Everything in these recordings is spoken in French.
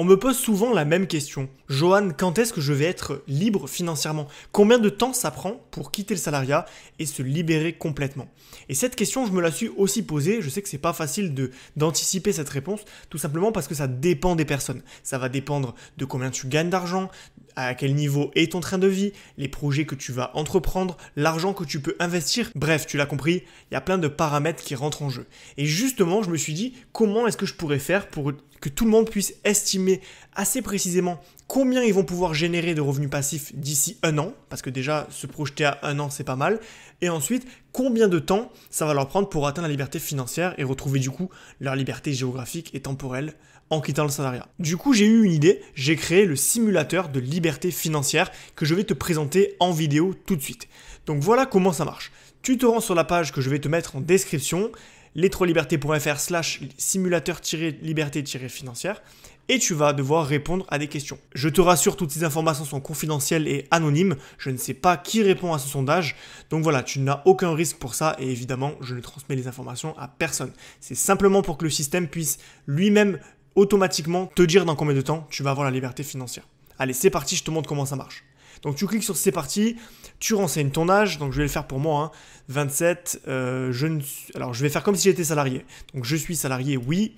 On me pose souvent la même question. Johan, quand est-ce que je vais être libre financièrement Combien de temps ça prend pour quitter le salariat et se libérer complètement Et cette question, je me la suis aussi posée. Je sais que c'est pas facile de d'anticiper cette réponse, tout simplement parce que ça dépend des personnes. Ça va dépendre de combien tu gagnes d'argent, à quel niveau est ton train de vie, les projets que tu vas entreprendre, l'argent que tu peux investir. Bref, tu l'as compris, il y a plein de paramètres qui rentrent en jeu. Et justement, je me suis dit, comment est-ce que je pourrais faire pour que tout le monde puisse estimer assez précisément combien ils vont pouvoir générer de revenus passifs d'ici un an, parce que déjà se projeter à un an c'est pas mal, et ensuite combien de temps ça va leur prendre pour atteindre la liberté financière et retrouver du coup leur liberté géographique et temporelle en quittant le salariat. Du coup, j'ai eu une idée, j'ai créé le simulateur de liberté financière que je vais te présenter en vidéo tout de suite. Donc voilà comment ça marche. Tu te rends sur la page que je vais te mettre en description, letroliberté.fr slash simulateur-liberté-financière et tu vas devoir répondre à des questions. Je te rassure, toutes ces informations sont confidentielles et anonymes. Je ne sais pas qui répond à ce sondage. Donc voilà, tu n'as aucun risque pour ça et évidemment, je ne transmets les informations à personne. C'est simplement pour que le système puisse lui-même automatiquement te dire dans combien de temps tu vas avoir la liberté financière. Allez, c'est parti, je te montre comment ça marche. Donc tu cliques sur c'est parti, tu renseignes ton âge, donc je vais le faire pour moi, 27, hein. euh, je alors je vais faire comme si j'étais salarié. Donc je suis salarié, oui.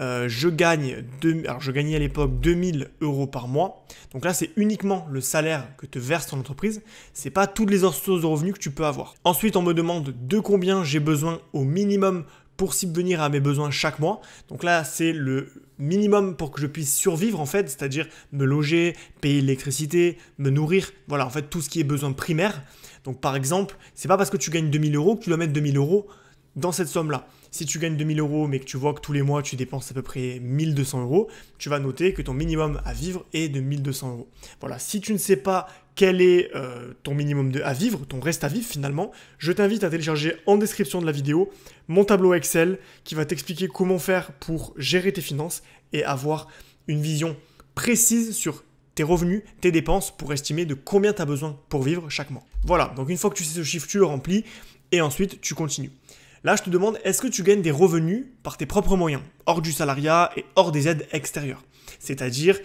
Euh, je gagne, gagnais à l'époque 2000 euros par mois. Donc là, c'est uniquement le salaire que te verse ton entreprise. n'est pas toutes les sources de revenus que tu peux avoir. Ensuite, on me demande de combien j'ai besoin au minimum pour subvenir à mes besoins chaque mois. Donc là, c'est le minimum pour que je puisse survivre en fait, c'est-à-dire me loger, payer l'électricité, me nourrir, voilà, en fait tout ce qui est besoin primaire. Donc par exemple, c'est pas parce que tu gagnes 2000 euros que tu dois mettre 2000 euros dans cette somme-là. Si tu gagnes 2000 euros, mais que tu vois que tous les mois tu dépenses à peu près 1200 euros, tu vas noter que ton minimum à vivre est de 1200 euros. Voilà, si tu ne sais pas quel est euh, ton minimum à vivre, ton reste à vivre finalement, je t'invite à télécharger en description de la vidéo mon tableau Excel qui va t'expliquer comment faire pour gérer tes finances et avoir une vision précise sur tes revenus, tes dépenses pour estimer de combien tu as besoin pour vivre chaque mois. Voilà, donc une fois que tu sais ce chiffre, tu le remplis et ensuite tu continues. Là, je te demande, est-ce que tu gagnes des revenus par tes propres moyens, hors du salariat et hors des aides extérieures C'est-à-dire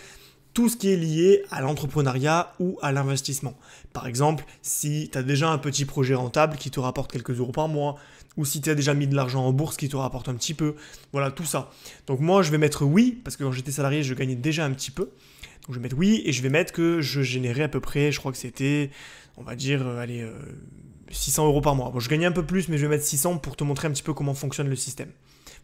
tout ce qui est lié à l'entrepreneuriat ou à l'investissement. Par exemple, si tu as déjà un petit projet rentable qui te rapporte quelques euros par mois, ou si tu as déjà mis de l'argent en bourse qui te rapporte un petit peu, voilà tout ça. Donc moi je vais mettre oui, parce que quand j'étais salarié je gagnais déjà un petit peu. Donc je vais mettre oui et je vais mettre que je générais à peu près, je crois que c'était, on va dire, euh, allez, euh, 600 euros par mois. Bon, je gagne un peu plus, mais je vais mettre 600 pour te montrer un petit peu comment fonctionne le système.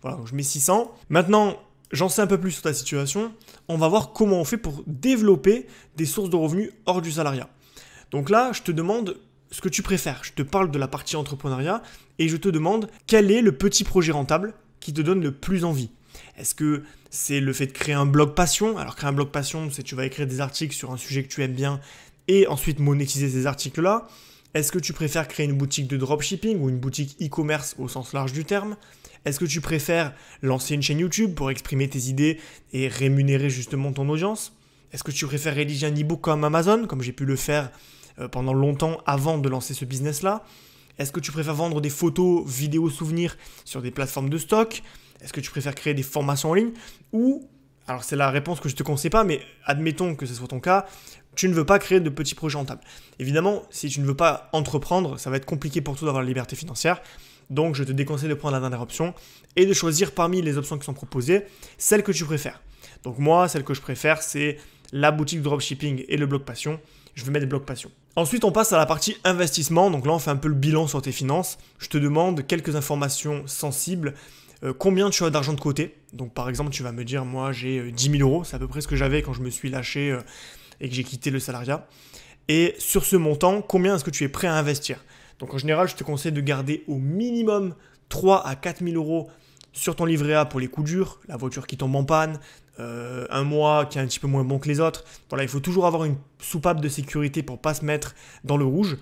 Voilà, donc je mets 600. Maintenant, j'en sais un peu plus sur ta situation. On va voir comment on fait pour développer des sources de revenus hors du salariat. Donc là, je te demande ce que tu préfères. Je te parle de la partie entrepreneuriat et je te demande quel est le petit projet rentable qui te donne le plus envie. Est-ce que c'est le fait de créer un blog passion Alors créer un blog passion, c'est tu vas écrire des articles sur un sujet que tu aimes bien et ensuite monétiser ces articles-là. Est-ce que tu préfères créer une boutique de dropshipping ou une boutique e-commerce au sens large du terme Est-ce que tu préfères lancer une chaîne YouTube pour exprimer tes idées et rémunérer justement ton audience Est-ce que tu préfères rédiger un e-book comme Amazon, comme j'ai pu le faire euh, pendant longtemps avant de lancer ce business-là Est-ce que tu préfères vendre des photos, vidéos, souvenirs sur des plateformes de stock Est-ce que tu préfères créer des formations en ligne Ou, alors c'est la réponse que je te conseille pas, mais admettons que ce soit ton cas, tu ne veux pas créer de petits projets rentables. Évidemment, si tu ne veux pas entreprendre, ça va être compliqué pour toi d'avoir la liberté financière. Donc, je te déconseille de prendre la dernière option et de choisir parmi les options qui sont proposées celle que tu préfères. Donc, moi, celle que je préfère, c'est la boutique dropshipping et le bloc passion. Je vais mettre blog passion. Ensuite, on passe à la partie investissement. Donc là, on fait un peu le bilan sur tes finances. Je te demande quelques informations sensibles. Euh, combien tu as d'argent de côté Donc par exemple, tu vas me dire, moi j'ai 10 euh, 000 euros, c'est à peu près ce que j'avais quand je me suis lâché. Euh, et que j'ai quitté le salariat. Et sur ce montant, combien est-ce que tu es prêt à investir Donc en général, je te conseille de garder au minimum 3 à 4 000 euros sur ton livret A pour les coups durs, la voiture qui tombe en panne, euh, un mois qui est un petit peu moins bon que les autres. Voilà, il faut toujours avoir une soupape de sécurité pour pas se mettre dans le rouge.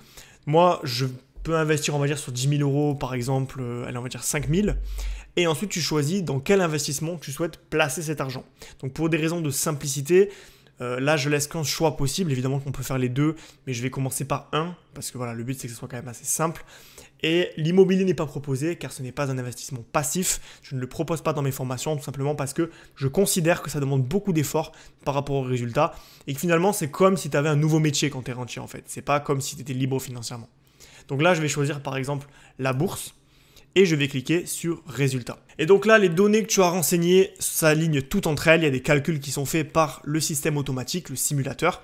Moi, je peux investir, on va dire, sur 10 000 euros, par exemple, elle euh, on va dire 5 000. Et ensuite, tu choisis dans quel investissement tu souhaites placer cet argent. Donc, pour des raisons de simplicité, euh, là, je laisse 15 choix possible, Évidemment qu'on peut faire les deux, mais je vais commencer par un, parce que voilà, le but c'est que ce soit quand même assez simple. Et l'immobilier n'est pas proposé car ce n'est pas un investissement passif. Je ne le propose pas dans mes formations tout simplement parce que je considère que ça demande beaucoup d'efforts par rapport aux résultats et que finalement c'est comme si tu avais un nouveau métier quand tu es rentier en fait. C'est pas comme si tu étais libre financièrement. Donc là, je vais choisir par exemple la bourse et je vais cliquer sur Résultats ». Et donc là, les données que tu as renseignées s'alignent toutes entre elles. Il y a des calculs qui sont faits par le système automatique, le simulateur.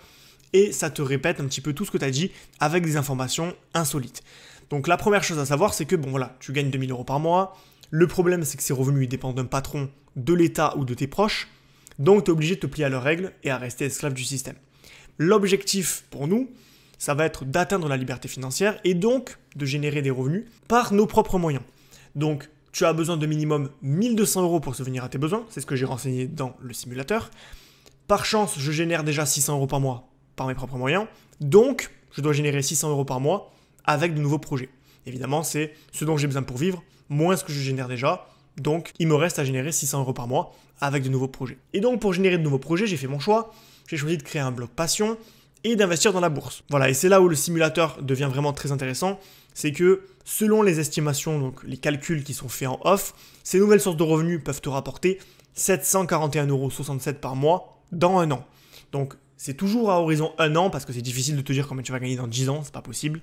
Et ça te répète un petit peu tout ce que tu as dit avec des informations insolites. Donc la première chose à savoir, c'est que bon voilà, tu gagnes 2000 euros par mois. Le problème, c'est que ces revenus dépendent d'un patron, de l'État ou de tes proches. Donc tu es obligé de te plier à leurs règles et à rester esclave du système. L'objectif pour nous, ça va être d'atteindre la liberté financière et donc de générer des revenus par nos propres moyens. Donc, tu as besoin de minimum 1200 euros pour se venir à tes besoins. C'est ce que j'ai renseigné dans le simulateur. Par chance, je génère déjà 600 euros par mois par mes propres moyens. Donc, je dois générer 600 euros par mois avec de nouveaux projets. Évidemment, c'est ce dont j'ai besoin pour vivre, moins ce que je génère déjà. Donc, il me reste à générer 600 euros par mois avec de nouveaux projets. Et donc, pour générer de nouveaux projets, j'ai fait mon choix. J'ai choisi de créer un blog passion et d'investir dans la bourse. Voilà, et c'est là où le simulateur devient vraiment très intéressant. C'est que Selon les estimations, donc les calculs qui sont faits en off, ces nouvelles sources de revenus peuvent te rapporter 741,67€ par mois dans un an. Donc c'est toujours à horizon un an parce que c'est difficile de te dire combien tu vas gagner dans 10 ans, c'est pas possible.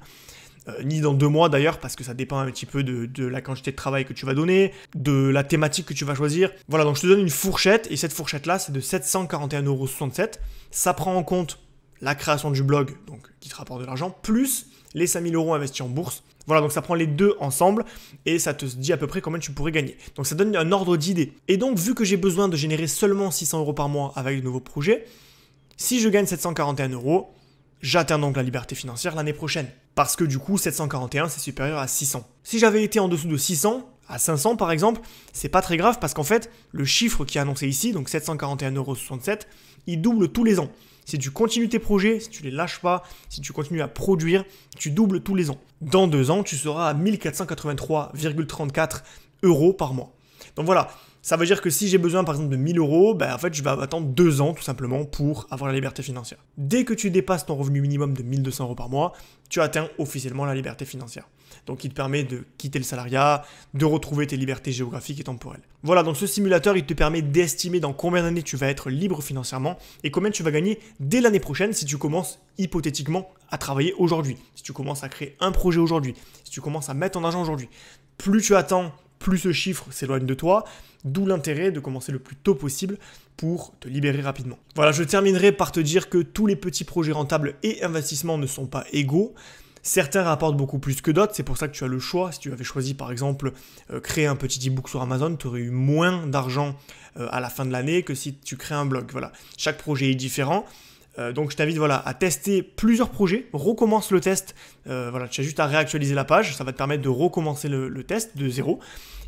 Euh, ni dans deux mois d'ailleurs, parce que ça dépend un petit peu de, de, la quantité de travail que tu vas donner, de la thématique que tu vas choisir. Voilà, donc je te donne une fourchette, et cette fourchette-là, c'est de 741,67€. Ça prend en compte la création du blog, donc qui te rapporte de l'argent, plus les 5000 euros investis en bourse. Voilà, donc ça prend les deux ensemble et ça te dit à peu près combien tu pourrais gagner. Donc ça donne un ordre d'idée. Et donc, vu que j'ai besoin de générer seulement 600 euros par mois avec de nouveaux projets, si je gagne 741 euros, j'atteins donc la liberté financière l'année prochaine. Parce que du coup, 741, c'est supérieur à 600. Si j'avais été en dessous de 600, à 500 par exemple, c'est pas très grave parce qu'en fait, le chiffre qui est annoncé ici, donc 741,67€, il double tous les ans. Si tu continues tes projets, si tu les lâches pas, si tu continues à produire, tu doubles tous les ans. Dans deux ans, tu seras à 1483,34 euros par mois. Donc voilà, ça veut dire que si j'ai besoin par exemple de 1000 euros, ben, en fait je vais attendre deux ans tout simplement pour avoir la liberté financière. Dès que tu dépasses ton revenu minimum de 1200 euros par mois, tu atteins officiellement la liberté financière. Donc il te permet de quitter le salariat, de retrouver tes libertés géographiques et temporelles. Voilà, donc ce simulateur, il te permet d'estimer dans combien d'années tu vas être libre financièrement et combien tu vas gagner dès l'année prochaine si tu commences hypothétiquement à travailler aujourd'hui, si tu commences à créer un projet aujourd'hui, si tu commences à mettre ton argent aujourd'hui. Plus tu attends plus ce chiffre s'éloigne de toi, d'où l'intérêt de commencer le plus tôt possible pour te libérer rapidement. Voilà, je terminerai par te dire que tous les petits projets rentables et investissements ne sont pas égaux. Certains rapportent beaucoup plus que d'autres, c'est pour ça que tu as le choix. Si tu avais choisi par exemple euh, créer un petit e-book sur Amazon, tu aurais eu moins d'argent euh, à la fin de l'année que si tu crées un blog. Voilà, chaque projet est différent. Euh, donc je t'invite voilà, à tester plusieurs projets, recommence le test, euh, voilà, tu as juste à réactualiser la page, ça va te permettre de recommencer le, le test de zéro,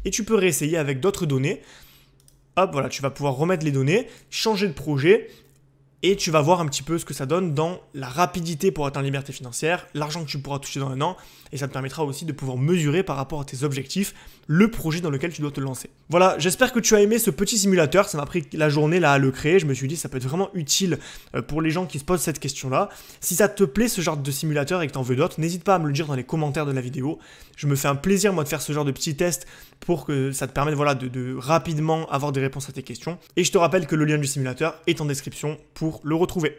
et tu peux réessayer avec d'autres données. Hop, voilà, tu vas pouvoir remettre les données, changer de projet, et tu vas voir un petit peu ce que ça donne dans la rapidité pour atteindre la liberté financière, l'argent que tu pourras toucher dans un an, et ça te permettra aussi de pouvoir mesurer par rapport à tes objectifs le projet dans lequel tu dois te lancer. Voilà, j'espère que tu as aimé ce petit simulateur, ça m'a pris la journée là à le créer, je me suis dit ça peut être vraiment utile euh, pour les gens qui se posent cette question-là. Si ça te plaît ce genre de simulateur et que tu en veux d'autres, n'hésite pas à me le dire dans les commentaires de la vidéo. Je me fais un plaisir moi de faire ce genre de petit test pour que ça te permette voilà, de rapidement avoir des réponses à tes questions. Et je te rappelle que le lien du simulateur est en description pour le retrouver.